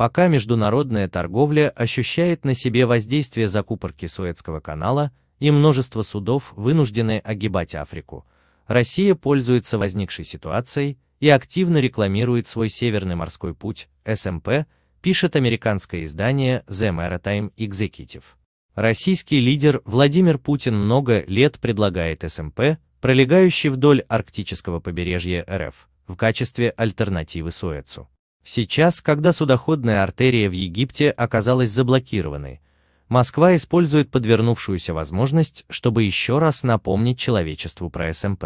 Пока международная торговля ощущает на себе воздействие закупорки Суэцкого канала и множество судов вынуждены огибать Африку, Россия пользуется возникшей ситуацией и активно рекламирует свой Северный морской путь, СМП, пишет американское издание The Maritime Executive. Российский лидер Владимир Путин много лет предлагает СМП, пролегающий вдоль арктического побережья РФ, в качестве альтернативы Суэцу. Сейчас, когда судоходная артерия в Египте оказалась заблокированной, Москва использует подвернувшуюся возможность, чтобы еще раз напомнить человечеству про СМП.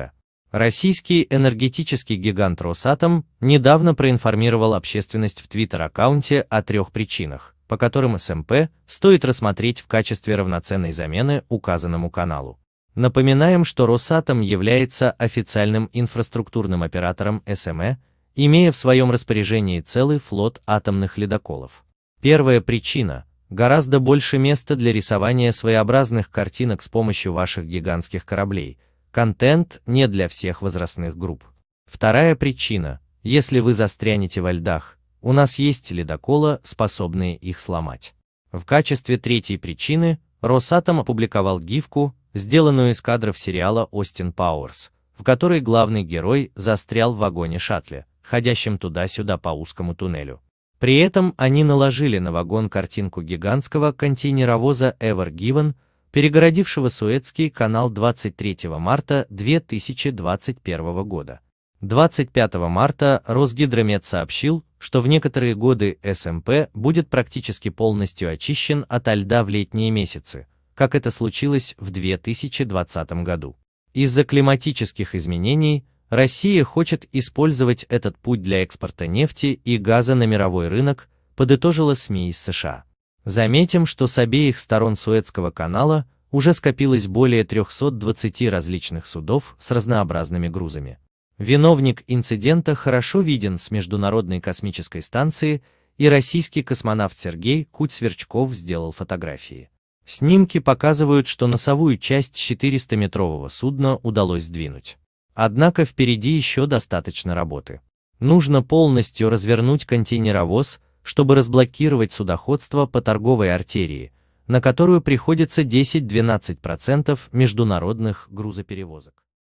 Российский энергетический гигант Росатом недавно проинформировал общественность в твиттер-аккаунте о трех причинах, по которым СМП стоит рассмотреть в качестве равноценной замены указанному каналу. Напоминаем, что Росатом является официальным инфраструктурным оператором СМЭ имея в своем распоряжении целый флот атомных ледоколов. Первая причина – гораздо больше места для рисования своеобразных картинок с помощью ваших гигантских кораблей, контент не для всех возрастных групп. Вторая причина – если вы застрянете во льдах, у нас есть ледокола, способные их сломать. В качестве третьей причины Росатом опубликовал гифку, сделанную из кадров сериала «Остин Пауэрс», в которой главный герой застрял в вагоне шаттля, ходящим туда-сюда по узкому туннелю. При этом они наложили на вагон картинку гигантского контейнеровоза Ever Given, перегородившего Суэцкий канал 23 марта 2021 года. 25 марта Росгидромет сообщил, что в некоторые годы СМП эм будет практически полностью очищен от льда в летние месяцы, как это случилось в 2020 году. Из-за климатических изменений Россия хочет использовать этот путь для экспорта нефти и газа на мировой рынок, подытожила СМИ из США. Заметим, что с обеих сторон Суэцкого канала уже скопилось более 320 различных судов с разнообразными грузами. Виновник инцидента хорошо виден с Международной космической станции, и российский космонавт Сергей Куть-Сверчков сделал фотографии. Снимки показывают, что носовую часть 400-метрового судна удалось сдвинуть. Однако впереди еще достаточно работы. Нужно полностью развернуть контейнеровоз, чтобы разблокировать судоходство по торговой артерии, на которую приходится 10-12% международных грузоперевозок.